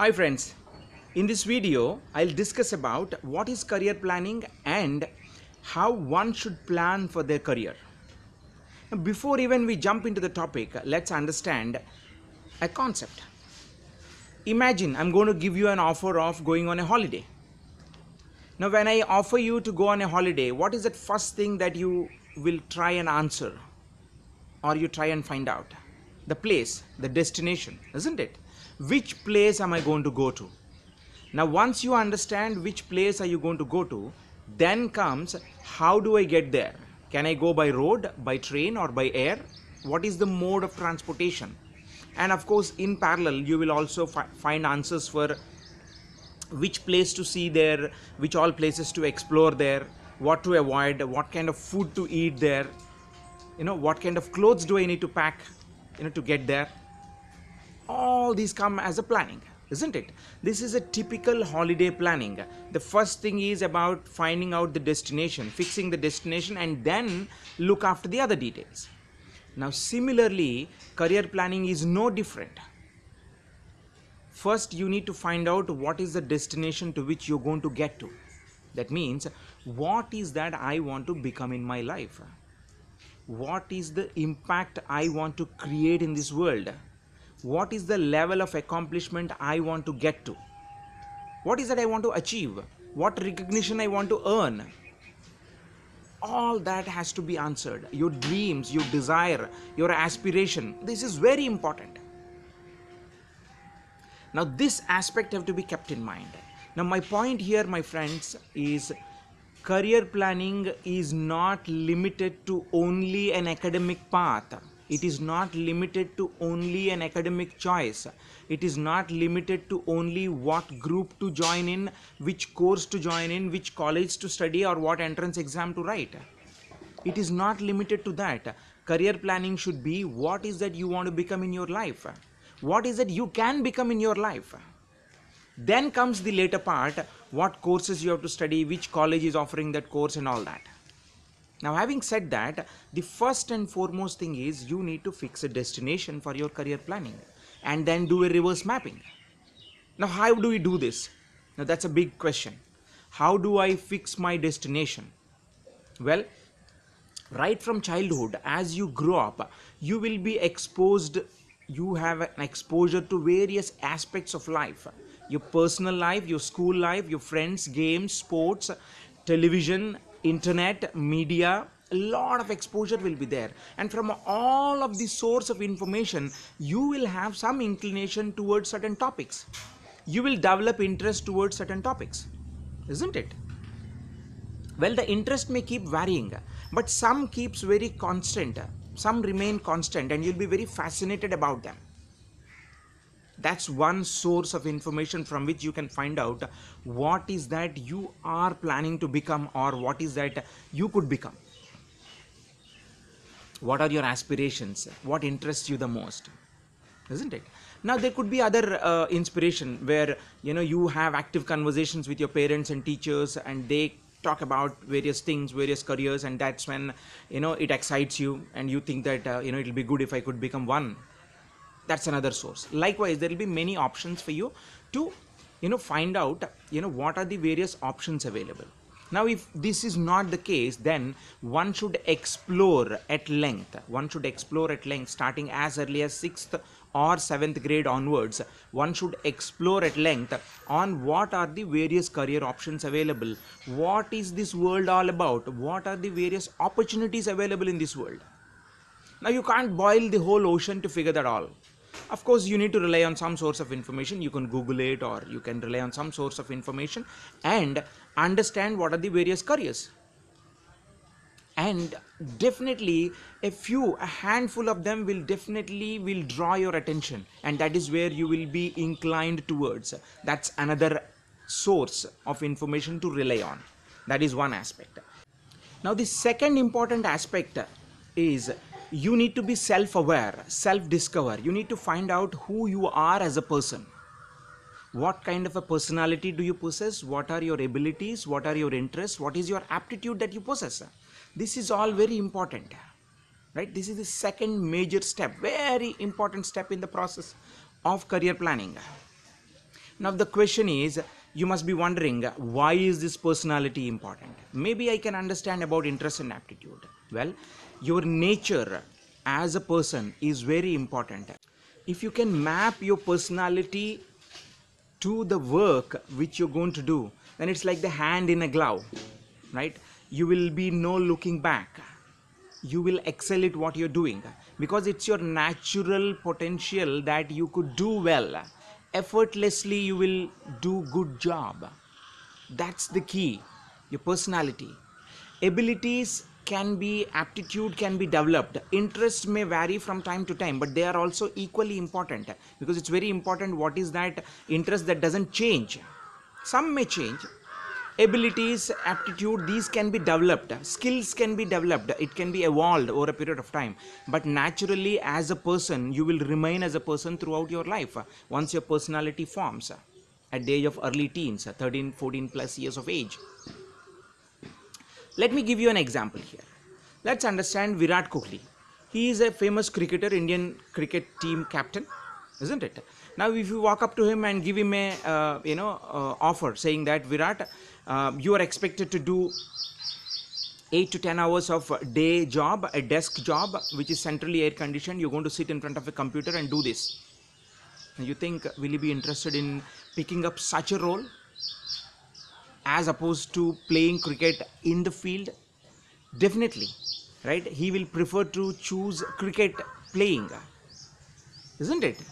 Hi friends, in this video I'll discuss about what is career planning and how one should plan for their career. Before even we jump into the topic, let's understand a concept. Imagine I'm going to give you an offer of going on a holiday. Now when I offer you to go on a holiday, what is the first thing that you will try and answer or you try and find out? The place, the destination, isn't it? which place am I going to go to? Now, once you understand which place are you going to go to, then comes how do I get there? Can I go by road, by train or by air? What is the mode of transportation? And of course, in parallel, you will also fi find answers for which place to see there, which all places to explore there, what to avoid, what kind of food to eat there, you know, what kind of clothes do I need to pack, you know, to get there all these come as a planning isn't it this is a typical holiday planning the first thing is about finding out the destination fixing the destination and then look after the other details now similarly career planning is no different first you need to find out what is the destination to which you're going to get to that means what is that i want to become in my life what is the impact i want to create in this world what is the level of accomplishment I want to get to? What is that I want to achieve? What recognition I want to earn? All that has to be answered. Your dreams, your desire, your aspiration. This is very important. Now, this aspect have to be kept in mind. Now, my point here, my friends, is career planning is not limited to only an academic path it is not limited to only an academic choice. It is not limited to only what group to join in, which course to join in, which college to study, or what entrance exam to write. It is not limited to that. Career planning should be what is that you want to become in your life? What is that you can become in your life? Then comes the later part what courses you have to study, which college is offering that course, and all that. Now having said that, the first and foremost thing is you need to fix a destination for your career planning and then do a reverse mapping. Now how do we do this? Now that's a big question. How do I fix my destination? Well, right from childhood as you grow up, you will be exposed you have an exposure to various aspects of life your personal life your school life your friends games sports television internet media a lot of exposure will be there and from all of the source of information you will have some inclination towards certain topics you will develop interest towards certain topics isn't it well the interest may keep varying but some keeps very constant some remain constant and you'll be very fascinated about them that's one source of information from which you can find out what is that you are planning to become or what is that you could become what are your aspirations what interests you the most isn't it now there could be other uh, inspiration where you know you have active conversations with your parents and teachers and they talk about various things various careers and that's when you know it excites you and you think that uh, you know it'll be good if i could become one that's another source likewise there will be many options for you to you know find out you know what are the various options available now if this is not the case then one should explore at length one should explore at length starting as early as 6th or 7th grade onwards one should explore at length on what are the various career options available what is this world all about what are the various opportunities available in this world now you can't boil the whole ocean to figure that all of course you need to rely on some source of information you can google it or you can rely on some source of information and understand what are the various careers and definitely a few a handful of them will definitely will draw your attention and that is where you will be inclined towards that's another source of information to rely on that is one aspect now the second important aspect is you need to be self aware, self discover. You need to find out who you are as a person. What kind of a personality do you possess? What are your abilities? What are your interests? What is your aptitude that you possess? This is all very important. Right? This is the second major step, very important step in the process of career planning. Now, the question is you must be wondering why is this personality important maybe i can understand about interest and aptitude well your nature as a person is very important if you can map your personality to the work which you're going to do then it's like the hand in a glove right you will be no looking back you will excel at what you're doing because it's your natural potential that you could do well effortlessly you will do good job that's the key your personality abilities can be aptitude can be developed interest may vary from time to time but they are also equally important because it's very important what is that interest that doesn't change some may change abilities aptitude these can be developed skills can be developed it can be evolved over a period of time but naturally as a person you will remain as a person throughout your life once your personality forms at the age of early teens 13 14 plus years of age let me give you an example here. Let's understand Virat Kohli. He is a famous cricketer, Indian cricket team captain, isn't it? Now, if you walk up to him and give him a uh, you know uh, offer saying that Virat, uh, you are expected to do eight to ten hours of day job, a desk job, which is centrally air conditioned. You're going to sit in front of a computer and do this. And you think will he be interested in picking up such a role? as opposed to playing cricket in the field definitely right he will prefer to choose cricket playing isn't it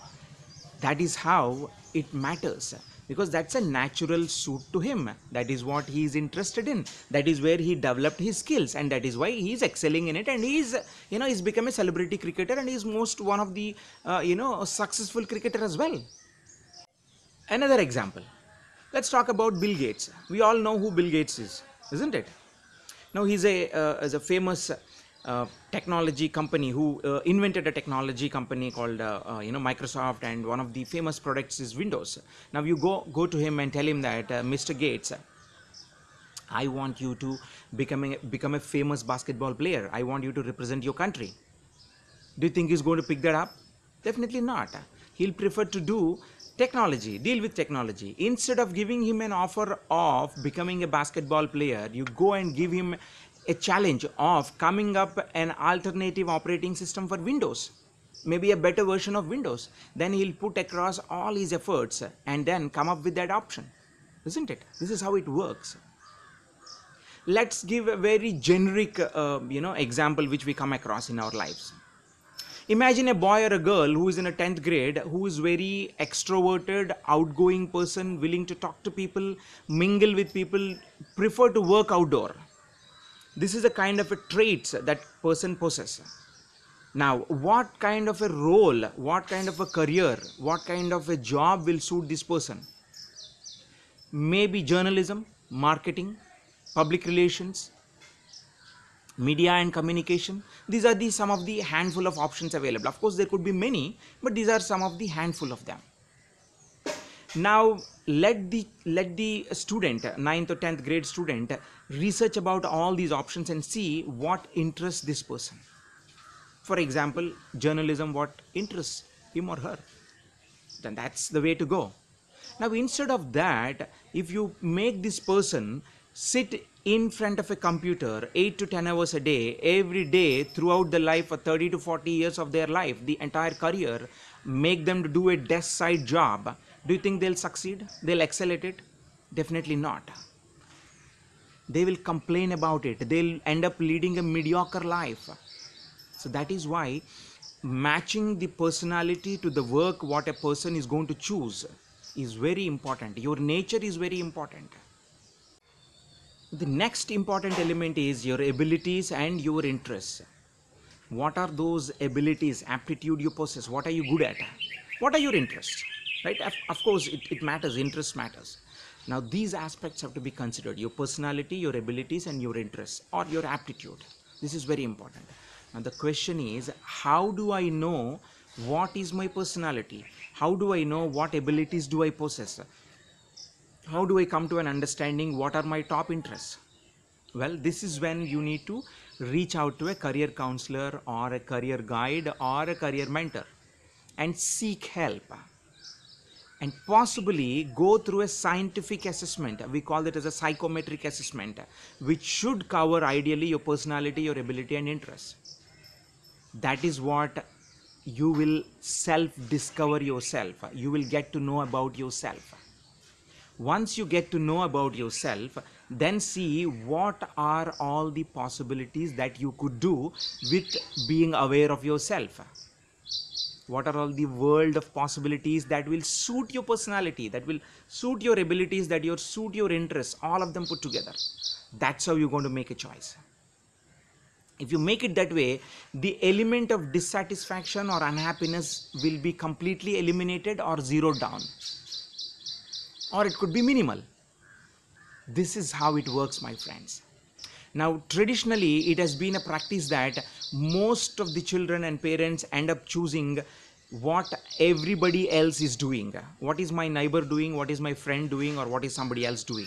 that is how it matters because that's a natural suit to him that is what he is interested in that is where he developed his skills and that is why he is excelling in it and he is you know he's become a celebrity cricketer and he's most one of the uh, you know successful cricketer as well another example Let's talk about Bill Gates. We all know who Bill Gates is, isn't it? Now he's a uh, is a famous uh, technology company who uh, invented a technology company called uh, uh, you know Microsoft, and one of the famous products is Windows. Now you go go to him and tell him that uh, Mr. Gates. I want you to becoming become a famous basketball player. I want you to represent your country. Do you think he's going to pick that up? Definitely not. He'll prefer to do technology deal with technology instead of giving him an offer of becoming a basketball player you go and give him a challenge of coming up an alternative operating system for windows maybe a better version of windows then he'll put across all his efforts and then come up with that option isn't it this is how it works let's give a very generic uh, you know example which we come across in our lives imagine a boy or a girl who is in a 10th grade who is very extroverted outgoing person willing to talk to people mingle with people prefer to work outdoor this is a kind of a trait that person possesses now what kind of a role what kind of a career what kind of a job will suit this person maybe journalism marketing public relations media and communication. These are the some of the handful of options available. Of course, there could be many, but these are some of the handful of them. Now, let the let the student, 9th or 10th grade student, research about all these options and see what interests this person. For example, journalism, what interests him or her. Then that's the way to go. Now, instead of that, if you make this person sit in front of a computer 8 to 10 hours a day every day throughout the life for 30 to 40 years of their life the entire career make them to do a desk side job do you think they'll succeed they'll excel at it definitely not they will complain about it they'll end up leading a mediocre life so that is why matching the personality to the work what a person is going to choose is very important your nature is very important the next important element is your abilities and your interests. What are those abilities, aptitude you possess? What are you good at? What are your interests? Right? Of, of course, it, it matters, interest matters. Now, these aspects have to be considered your personality, your abilities, and your interests, or your aptitude. This is very important. Now, the question is how do I know what is my personality? How do I know what abilities do I possess? how do I come to an understanding what are my top interests? Well, this is when you need to reach out to a career counselor or a career guide or a career mentor and seek help and possibly go through a scientific assessment we call it as a psychometric assessment which should cover ideally your personality your ability and interests that is what you will self discover yourself you will get to know about yourself once you get to know about yourself then see what are all the possibilities that you could do with being aware of yourself what are all the world of possibilities that will suit your personality that will suit your abilities that your suit your interests all of them put together that's how you're going to make a choice if you make it that way the element of dissatisfaction or unhappiness will be completely eliminated or zeroed down or it could be minimal. This is how it works, my friends. Now, traditionally, it has been a practice that most of the children and parents end up choosing what everybody else is doing. What is my neighbor doing? What is my friend doing? Or what is somebody else doing?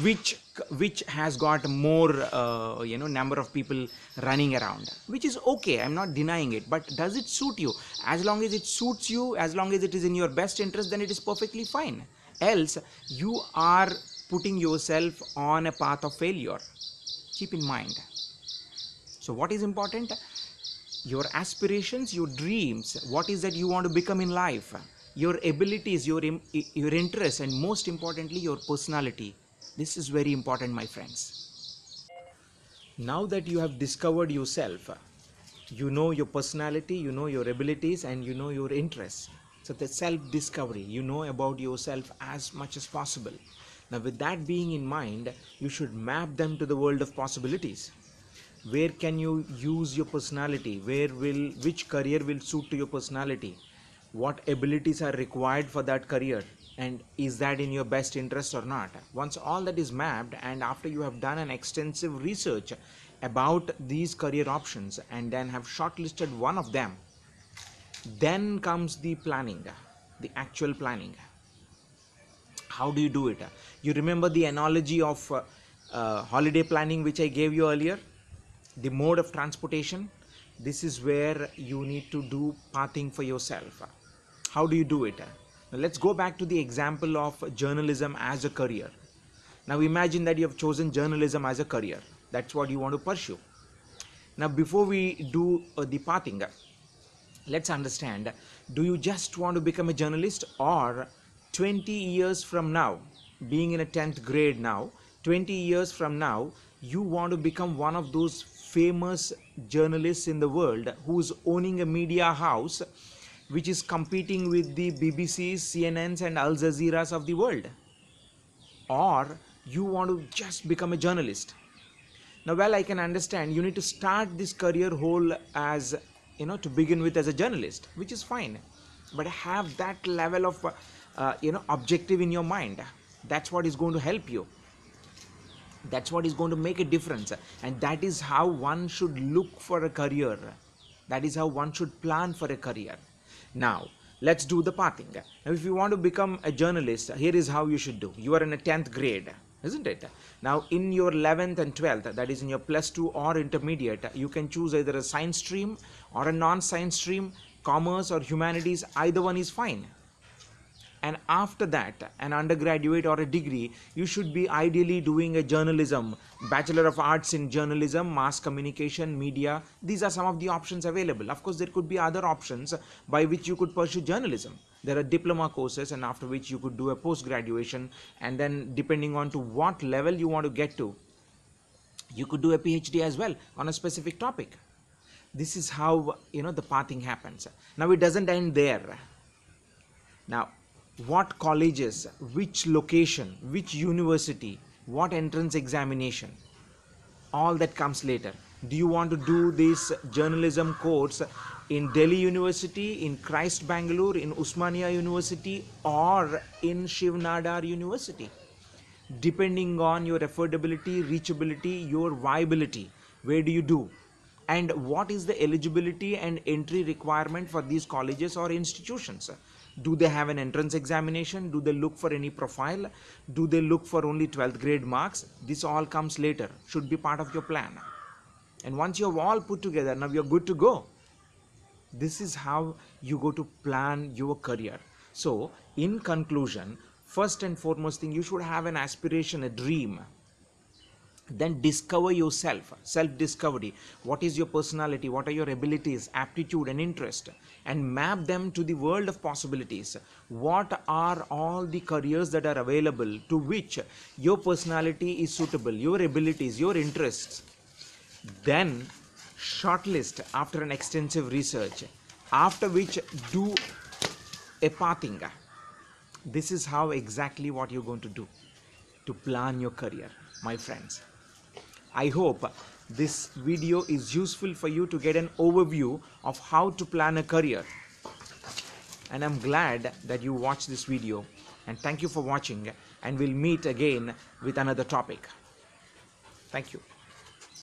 Which which has got more uh, you know number of people running around, which is okay. I'm not denying it. But does it suit you? As long as it suits you, as long as it is in your best interest, then it is perfectly fine else you are putting yourself on a path of failure keep in mind so what is important your aspirations your dreams what is that you want to become in life your abilities your your interests and most importantly your personality this is very important my friends now that you have discovered yourself you know your personality you know your abilities and you know your interests so the self discovery, you know about yourself as much as possible. Now, with that being in mind, you should map them to the world of possibilities. Where can you use your personality? Where will which career will suit to your personality? What abilities are required for that career? And is that in your best interest or not? Once all that is mapped, and after you have done an extensive research about these career options and then have shortlisted one of them, then comes the planning uh, the actual planning how do you do it uh? you remember the analogy of uh, uh, holiday planning which i gave you earlier the mode of transportation this is where you need to do pathing for yourself uh. how do you do it now let's go back to the example of journalism as a career now imagine that you have chosen journalism as a career that's what you want to pursue now before we do uh, the pathing let's understand do you just want to become a journalist or 20 years from now being in a 10th grade now 20 years from now you want to become one of those famous journalists in the world who's owning a media house which is competing with the BBC's, CNN's and Al Jazeera's of the world or you want to just become a journalist now well I can understand you need to start this career whole as you know to begin with as a journalist which is fine but have that level of uh, uh, you know objective in your mind that's what is going to help you that's what is going to make a difference and that is how one should look for a career that is how one should plan for a career now let's do the parting. now if you want to become a journalist here is how you should do you are in a 10th grade isn't it now in your 11th and 12th that is in your plus 2 or intermediate you can choose either a science stream or a non-science stream commerce or humanities either one is fine and after that an undergraduate or a degree you should be ideally doing a journalism bachelor of arts in journalism mass communication media these are some of the options available of course there could be other options by which you could pursue journalism there are diploma courses and after which you could do a post graduation and then depending on to what level you want to get to you could do a phd as well on a specific topic this is how you know the pathing happens now it doesn't end there now what colleges which location which university what entrance examination all that comes later do you want to do this journalism course in Delhi University, in Christ Bangalore, in Usmania University, or in Shiv Nadar University? Depending on your affordability, reachability, your viability, where do you do? And what is the eligibility and entry requirement for these colleges or institutions? do they have an entrance examination do they look for any profile do they look for only 12th grade marks this all comes later should be part of your plan and once you have all put together now you're good to go this is how you go to plan your career so in conclusion first and foremost thing you should have an aspiration a dream then discover yourself self discovery what is your personality what are your abilities aptitude and interest and map them to the world of possibilities what are all the careers that are available to which your personality is suitable your abilities your interests then shortlist after an extensive research after which do a pathinga this is how exactly what you're going to do to plan your career my friends i hope this video is useful for you to get an overview of how to plan a career and i'm glad that you watched this video and thank you for watching and we'll meet again with another topic thank you